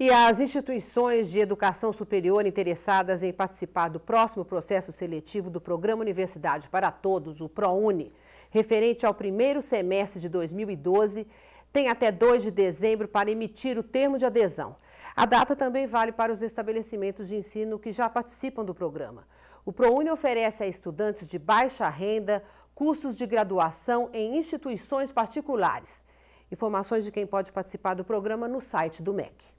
E as instituições de educação superior interessadas em participar do próximo processo seletivo do Programa Universidade para Todos, o ProUni, referente ao primeiro semestre de 2012, têm até 2 de dezembro para emitir o termo de adesão. A data também vale para os estabelecimentos de ensino que já participam do programa. O ProUni oferece a estudantes de baixa renda cursos de graduação em instituições particulares. Informações de quem pode participar do programa no site do MEC.